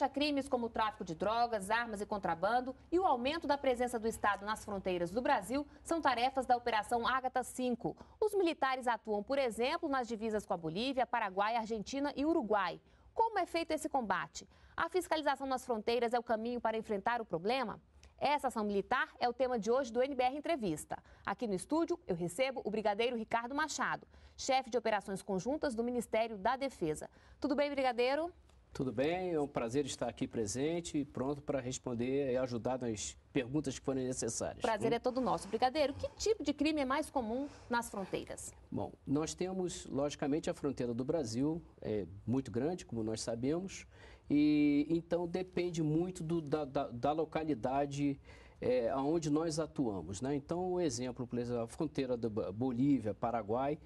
combate a crimes como o tráfico de drogas, armas e contrabando e o aumento da presença do Estado nas fronteiras do Brasil são tarefas da Operação Ágata 5. Os militares atuam, por exemplo, nas divisas com a Bolívia, Paraguai, Argentina e Uruguai. Como é feito esse combate? A fiscalização nas fronteiras é o caminho para enfrentar o problema? Essa ação militar é o tema de hoje do NBR Entrevista. Aqui no estúdio, eu recebo o Brigadeiro Ricardo Machado, chefe de operações conjuntas do Ministério da Defesa. Tudo bem, Brigadeiro? Tudo bem, é um prazer estar aqui presente e pronto para responder e ajudar nas perguntas que forem necessárias. Prazer hum? é todo nosso. Brigadeiro, que tipo de crime é mais comum nas fronteiras? Bom, nós temos, logicamente, a fronteira do Brasil, é muito grande, como nós sabemos, e então depende muito do, da, da, da, localidade é, aonde nós atuamos. Né? Então, o exemplo, por exemplo, a fronteira da Bolívia, Paraguai,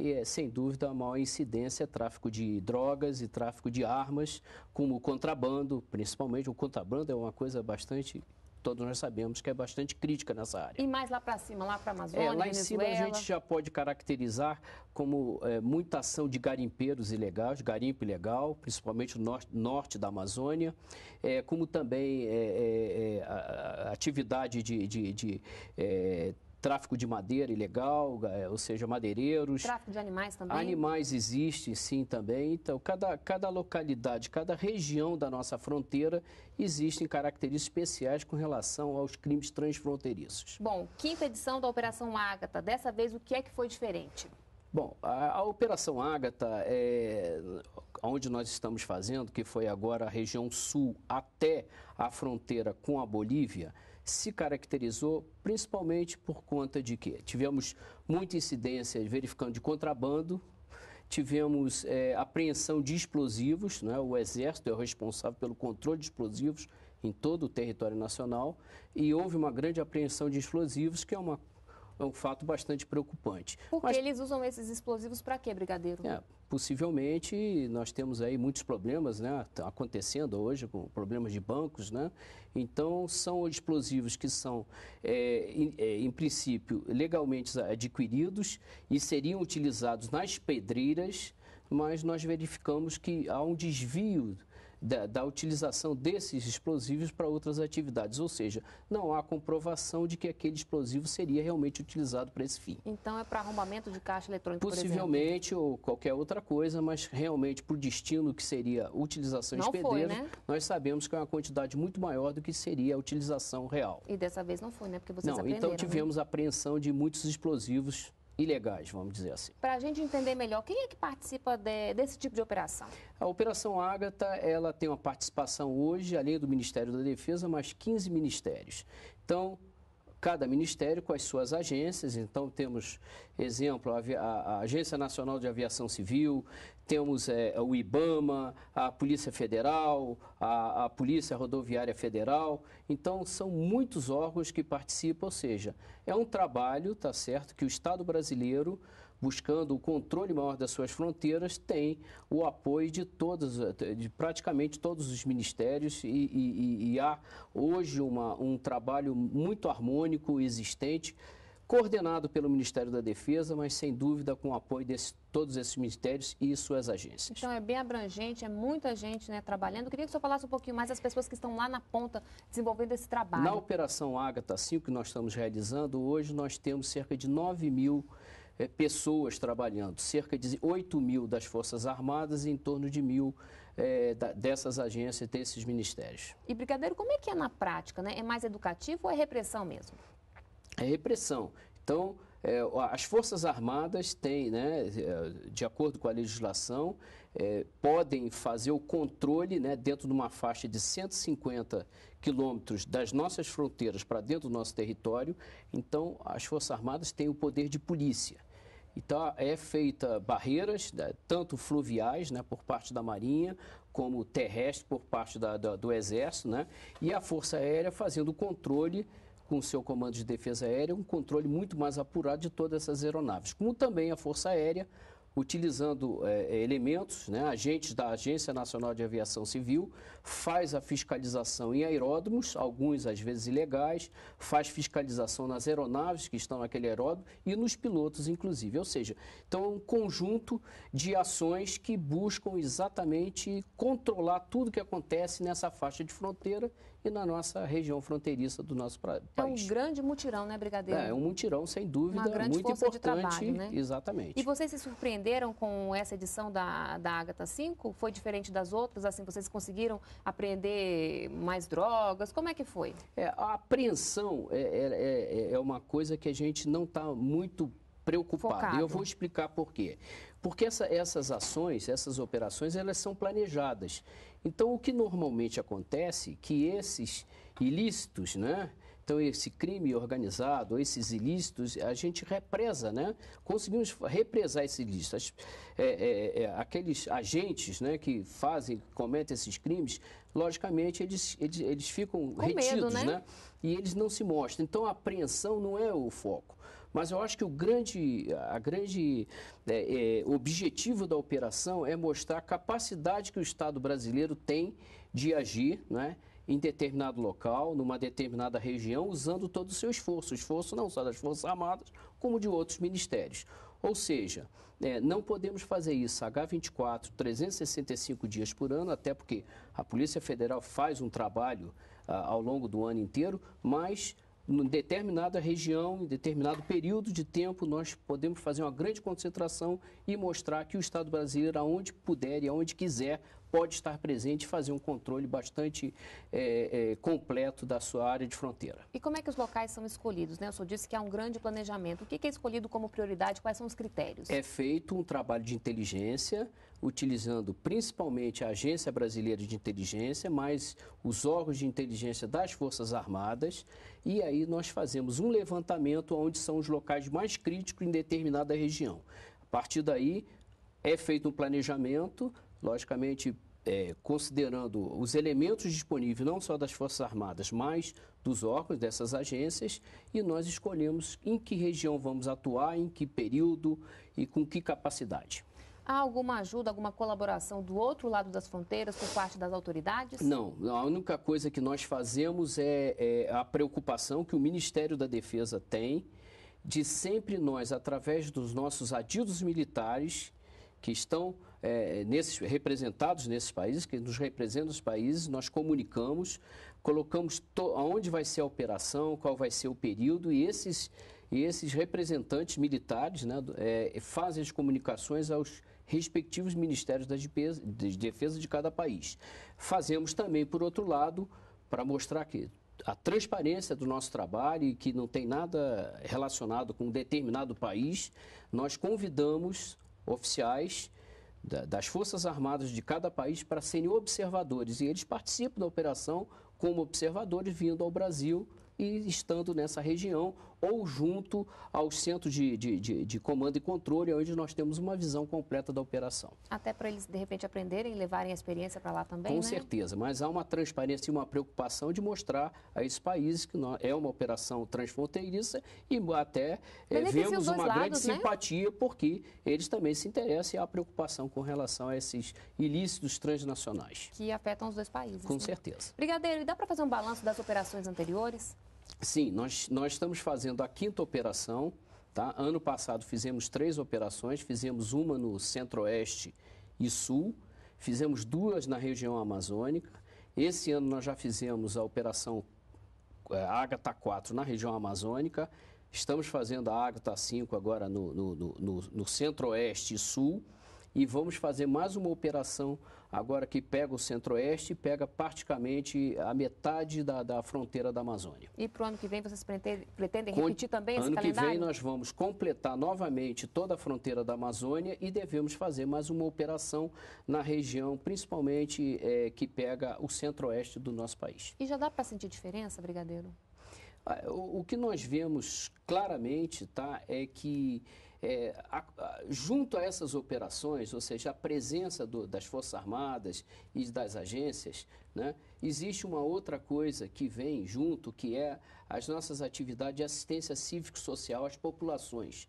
e é sem dúvida a maior incidência é tráfico de drogas e tráfico de armas, como o contrabando, principalmente. O contrabando é uma coisa bastante todos nós sabemos que é bastante crítica nessa área. E mais lá para cima, lá para a é, Amazônia, é, Lá em Venezuela. cima a gente já pode caracterizar como é, muita ação de garimpeiros ilegais, garimpo ilegal, principalmente no norte, norte da Amazônia, é, como também é, é, é a, a atividade de... de, de tráfico de madeira ilegal, é, ou seja, madeireiros. Tráfico de animais também. Animais existem, sim, também. Então, cada, cada localidade, cada região da nossa fronteira existem características especiais com relação aos crimes transfronteiriços. Bom, quinta edição da Operação Ágata. Dessa vez, o que é que foi diferente? Bom, a, a Operação Ágata, é, onde nós estamos fazendo, que foi agora a região sul até a fronteira com a Bolívia, se caracterizou principalmente por conta de que tivemos muita incidência verificando de contrabando, tivemos é, apreensão de explosivos, né? o Exército é o responsável pelo controle de explosivos em todo o território nacional, e houve uma grande apreensão de explosivos, que é uma é um fato bastante preocupante. Porque Mas, eles usam esses explosivos para quê, brigadeiro? É, possivelmente nós temos aí muitos problemas, né? Tá acontecendo hoje com problemas de bancos, né? Então são explosivos que são, é, em, é, em, princípio, legalmente adquiridos e seriam utilizados nas pedreiras, mas nós verificamos que há um desvio da, da utilização desses explosivos para outras atividades, ou seja, não há comprovação de que aquele explosivo seria realmente utilizado para esse fim. Então é para arrombamento de caixa eletrônica, Possivelmente ou qualquer outra coisa, mas realmente por destino que seria utilização não expedeira, né? nós sabemos que é uma quantidade muito maior do que seria a utilização real. E dessa vez não foi, né? Porque vocês não, Então né? tivemos né? apreensão de muitos explosivos ilegais, vamos dizer assim. Para a gente entender melhor, quem é que participa de, desse tipo de operação? A Operação Ágata, ela tem uma participação hoje, além do Ministério da Defesa, mais 15 ministérios. Então, cada ministério com as suas agências. Então, temos, exemplo, a, a Agência Nacional de Aviação Civil, temos é, o IBAMA, a Polícia Federal, a, a, Polícia Rodoviária Federal. Então, são muitos órgãos que participam, ou seja, é um trabalho, tá certo, que o Estado brasileiro buscando o controle maior das suas fronteiras, tem o apoio de todas, de praticamente todos os ministérios e, e, e há hoje uma, um trabalho muito harmônico existente coordenado pelo Ministério da Defesa, mas sem dúvida com o apoio de todos esses ministérios e suas agências. Então é bem abrangente, é muita gente né, trabalhando. Eu queria que o senhor falasse um pouquinho mais das pessoas que estão lá na ponta desenvolvendo esse trabalho. Na Operação Ágata 5, que nós estamos realizando, hoje nós temos cerca de 9 mil é, pessoas trabalhando, cerca de 8 mil das Forças Armadas e em torno de mil é, da, dessas agências, desses ministérios. E, Brigadeiro, como é que é na prática? Né? É mais educativo ou é repressão mesmo? É repressão. Então, é, as Forças Armadas têm, né, é, de acordo com a legislação, é, podem fazer o controle né, dentro de uma faixa de 150 quilômetros das nossas fronteiras para dentro do nosso território. Então, as Forças Armadas têm o poder de polícia. Então, é feita barreiras, né, tanto fluviais, né, por parte da Marinha, como terrestre por parte da, da, do Exército, né, e a Força Aérea fazendo o controle com o seu comando de defesa aérea, um controle muito mais apurado de todas essas aeronaves, como também a Força Aérea utilizando é, é, elementos, né, agentes da Agência Nacional de Aviação Civil, faz a fiscalização em aeródromos, alguns às vezes ilegais, faz fiscalização nas aeronaves que estão naquele aeródromo e nos pilotos, inclusive. Ou seja, então é um conjunto de ações que buscam exatamente controlar tudo que acontece nessa faixa de fronteira e na nossa região fronteiriça do nosso país. É um grande mutirão, né, Brigadeiro? É, é um mutirão, sem dúvida, Uma grande muito força importante. De trabalho, né? Exatamente. E vocês se surpreenderam com essa edição da, da Agatha 5? Foi diferente das outras? Assim, vocês conseguiram apreender mais drogas? Como é que foi? É, a apreensão é, é, é, é uma coisa que a gente não está muito preocupado. Focado. E eu vou explicar por quê. Porque essa, essas ações, essas operações, elas são planejadas. Então, o que normalmente acontece é que esses ilícitos, né? Então, esse crime organizado, esses ilícitos, a gente represa, né? Conseguimos represar esses ilícitos. É, é, é, aqueles agentes né, que fazem, cometem esses crimes, logicamente, eles, eles, eles ficam Com retidos, medo, né? né? E eles não se mostram. Então, a apreensão não é o foco. Mas eu acho que o grande, a grande é, é, objetivo da operação é mostrar a capacidade que o Estado brasileiro tem de agir, né? em determinado local, numa determinada região, usando todo o seu esforço, esforço não só das Forças Armadas, como de outros ministérios. Ou seja, é, não podemos fazer isso H24, 365 dias por ano, até porque a Polícia Federal faz um trabalho ah, ao longo do ano inteiro, mas em determinada região, em determinado período de tempo, nós podemos fazer uma grande concentração e mostrar que o Estado brasileiro, aonde puder e aonde quiser, pode estar presente e fazer um controle bastante é, é, completo da sua área de fronteira. E como é que os locais são escolhidos? Né? O senhor disse que há um grande planejamento. O que é escolhido como prioridade? Quais são os critérios? É feito um trabalho de inteligência, utilizando principalmente a Agência Brasileira de Inteligência, mas os órgãos de inteligência das Forças Armadas. E aí nós fazemos um levantamento onde são os locais mais críticos em determinada região. A partir daí, é feito um planejamento, logicamente, é, considerando os elementos disponíveis não só das Forças Armadas, mas dos órgãos dessas agências, e nós escolhemos em que região vamos atuar, em que período e com que capacidade. Há alguma ajuda, alguma colaboração do outro lado das fronteiras por parte das autoridades? Não, a única coisa que nós fazemos é, é a preocupação que o Ministério da Defesa tem de sempre nós, através dos nossos adidos militares, que estão é, nesses, representados nesses países, que nos representam os países, nós comunicamos, colocamos onde aonde vai ser a operação, qual vai ser o período, e esses, e esses representantes militares né, é, fazem as comunicações aos respectivos ministérios da defesa, de defesa de cada país. Fazemos também, por outro lado, para mostrar que a transparência do nosso trabalho e que não tem nada relacionado com um determinado país, nós convidamos oficiais das Forças Armadas de cada país para serem observadores. E eles participam da operação como observadores, vindo ao Brasil e estando nessa região ou junto aos centros de, de, de, de comando e controle, onde nós temos uma visão completa da operação. Até para eles, de repente, aprenderem e levarem a experiência para lá também, Com né? certeza, mas há uma transparência e uma preocupação de mostrar a esses países que é uma operação transfronteiriça e até é, vemos uma lados, grande né? simpatia, porque eles também se interessam e há preocupação com relação a esses ilícitos transnacionais. Que afetam os dois países. Com né? certeza. Brigadeiro, e dá para fazer um balanço das operações anteriores? Sim, nós, nós estamos fazendo a quinta operação. Tá? Ano passado fizemos três operações, fizemos uma no Centro-Oeste e Sul, fizemos duas na região amazônica. Esse ano nós já fizemos a operação é, Ágata 4 na região amazônica, estamos fazendo a Ágata 5 agora no, no, no, no Centro-Oeste e Sul e vamos fazer mais uma operação agora que pega o centro-oeste e pega praticamente a metade da, da fronteira da Amazônia. E para o ano que vem vocês pretendem, pretendem repetir Com, também esse ano calendário? Ano que vem nós vamos completar novamente toda a fronteira da Amazônia e devemos fazer mais uma operação na região, principalmente é, que pega o centro-oeste do nosso país. E já dá para sentir diferença, Brigadeiro? Ah, o que nós vemos claramente tá, é que é, a, a, junto a essas operações, ou seja, a presença do, das Forças Armadas e das agências, né, existe uma outra coisa que vem junto, que é as nossas atividades de assistência cívico-social às populações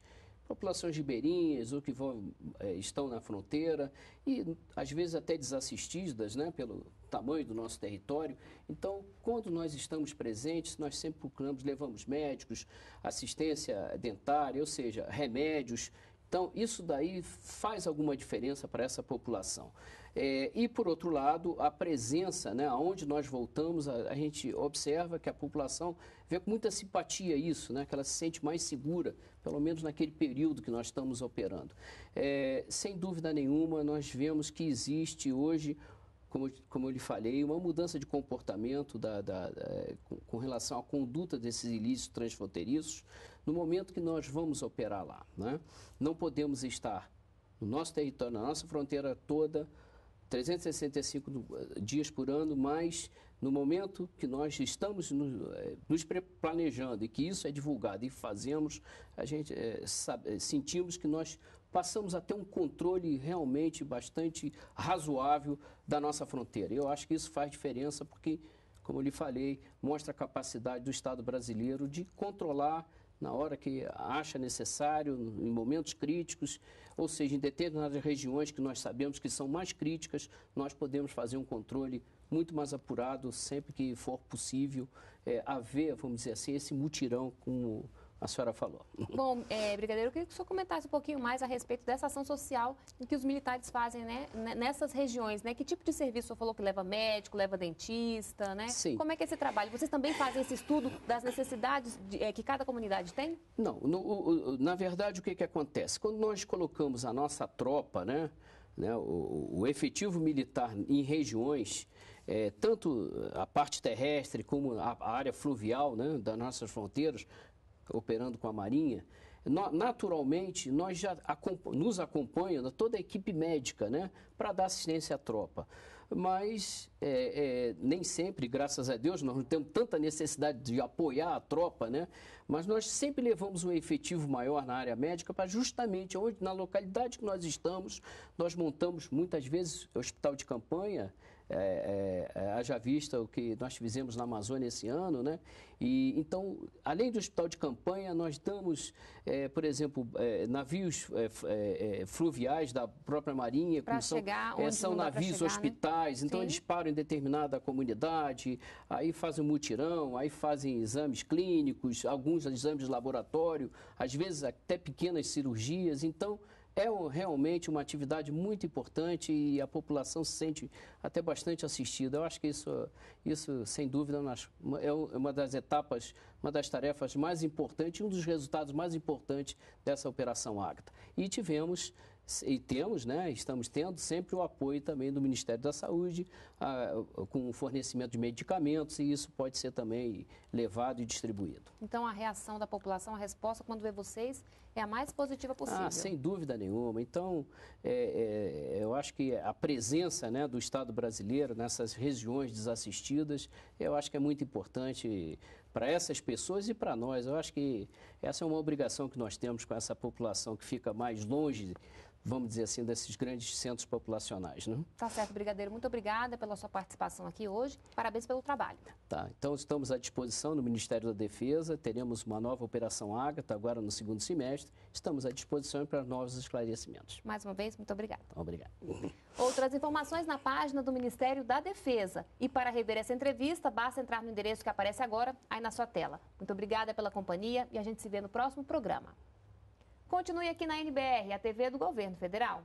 populações ribeirinhas ou que vão, é, estão na fronteira e às vezes até desassistidas né, pelo tamanho do nosso território. Então, quando nós estamos presentes, nós sempre procuramos, levamos médicos, assistência dentária, ou seja, remédios então, isso daí faz alguma diferença para essa população. É, e, por outro lado, a presença, né, aonde nós voltamos, a, a, gente observa que a população vê com muita simpatia isso, né, que ela se sente mais segura, pelo menos naquele período que nós estamos operando. É, sem dúvida nenhuma, nós vemos que existe hoje como, como eu lhe falei, uma mudança de comportamento da, da, da, com, relação à conduta desses ilícitos transfronteiriços no momento que nós vamos operar lá. Né? Não podemos estar no nosso território, na nossa fronteira toda, 365 eh, dias por ano, mas no momento que nós estamos eh, nos, planejando e que isso é divulgado e fazemos, a gente é, sabe, sentimos que nós passamos a ter um controle realmente bastante razoável da nossa fronteira. Eu acho que isso faz diferença porque, como eu lhe falei, mostra a capacidade do Estado brasileiro de controlar na hora que acha necessário, em momentos críticos, ou seja, em determinadas regiões que nós sabemos que são mais críticas, nós podemos fazer um controle muito mais apurado sempre que for possível é, haver, vamos dizer assim, esse mutirão como a senhora falou. Bom, é, Brigadeiro, eu queria que o senhor comentasse um pouquinho mais a respeito dessa ação social que os militares fazem né, né, nessas regiões. Né? Que tipo de serviço? O senhor falou que leva médico, leva dentista, né? Sim. Como é que é esse trabalho? Vocês também fazem esse estudo das necessidades de, é, que cada comunidade tem? Não, no, o, na verdade, o que, que acontece? Quando nós colocamos a nossa tropa, né, né o, o efetivo militar em regiões, é, tanto a parte terrestre como a, a área fluvial né, das nossas fronteiras, operando com a Marinha, naturalmente nós já nos acompanha toda a equipe médica, né, para dar assistência à tropa. Mas é, é, nem sempre, graças a Deus, nós não temos tanta necessidade de apoiar a tropa, né? Mas nós sempre levamos um efetivo maior na área médica para justamente onde, na localidade que nós estamos, nós montamos muitas vezes hospital de campanha é, é, é, haja vista o que nós fizemos na Amazônia esse ano, né? E, então, além do hospital de campanha, nós damos, é, por exemplo, é, navios é, fluviais da própria Marinha, pra são, são navios chegar, né? hospitais, né? então Sim. eles param em determinada comunidade, aí fazem mutirão, aí fazem exames clínicos, alguns exames de laboratório, às vezes até pequenas cirurgias, então... É um, realmente uma atividade muito importante e a população se sente até bastante assistida. Eu acho que isso, isso sem dúvida, é uma das é é etapas, uma das tarefas mais importantes, um dos resultados mais importantes dessa Operação Agta. E tivemos e temos, né, estamos tendo sempre o apoio também do Ministério da Saúde a, com o fornecimento de medicamentos e isso pode ser também levado e distribuído. Então a reação da população, a resposta quando vê vocês é a mais positiva ah, possível. Ah, sem dúvida nenhuma. Então, é, é, eu acho que a presença né, do Estado brasileiro nessas regiões desassistidas, eu acho que é muito importante para essas pessoas e para nós. Eu acho que essa é uma obrigação que nós temos com essa população que fica mais longe vamos dizer assim, desses grandes centros populacionais. Né? Tá certo, Brigadeiro. Muito obrigada pela sua participação aqui hoje. Parabéns pelo trabalho. Tá, então estamos à disposição no Ministério da Defesa. Teremos uma nova Operação Ágata agora no segundo semestre estamos à disposição para novos esclarecimentos. Mais uma vez, muito obrigada. Obrigado. Outras informações na página do Ministério da Defesa. E para rever essa entrevista, basta entrar no endereço que aparece agora, aí na sua tela. Muito obrigada pela companhia e a gente se vê no próximo programa. Continue aqui na NBR, a TV do Governo Federal.